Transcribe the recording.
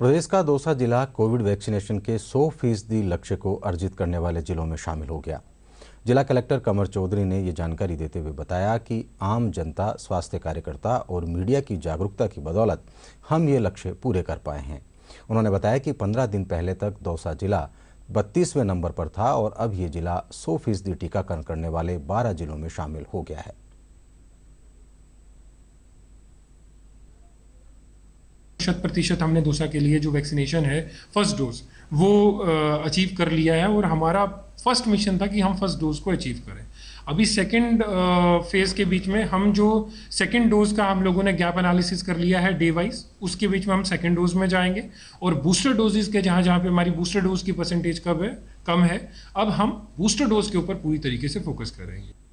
प्रदेश का दौसा जिला Covid vaccination के 100 फीसदी लक्ष्य को अर्जित करने वाले जिलों में शामिल हो गया जिला कलेक्टर कमर चौधरी ने ये जानकारी देते हुए बताया कि आम जनता स्वास्थ्य कार्यकर्ता और मीडिया की जागरूकता की बदौलत हम ये लक्ष्य पूरे कर पाए हैं उन्होंने बताया कि 15 दिन पहले तक दौसा जिला बत्तीसवें नंबर पर था और अब ये जिला सौ फीसदी टीकाकरण करने वाले बारह जिलों में शामिल हो गया है शत प्रतिशत हमने दूसरा के लिए जो वैक्सीनेशन है फर्स्ट डोज वो अचीव कर लिया है और हमारा फर्स्ट मिशन था कि हम फर्स्ट डोज को अचीव करें अभी सेकंड फेज़ के बीच में हम जो सेकंड डोज का हम लोगों ने गैप एनालिसिस कर लिया है डे वाइज उसके बीच में हम सेकंड डोज में जाएंगे और बूस्टर डोजेज के जहाँ जहाँ पे हमारी बूस्टर डोज की परसेंटेज कब है कम है अब हम बूस्टर डोज के ऊपर पूरी तरीके से फोकस करेंगे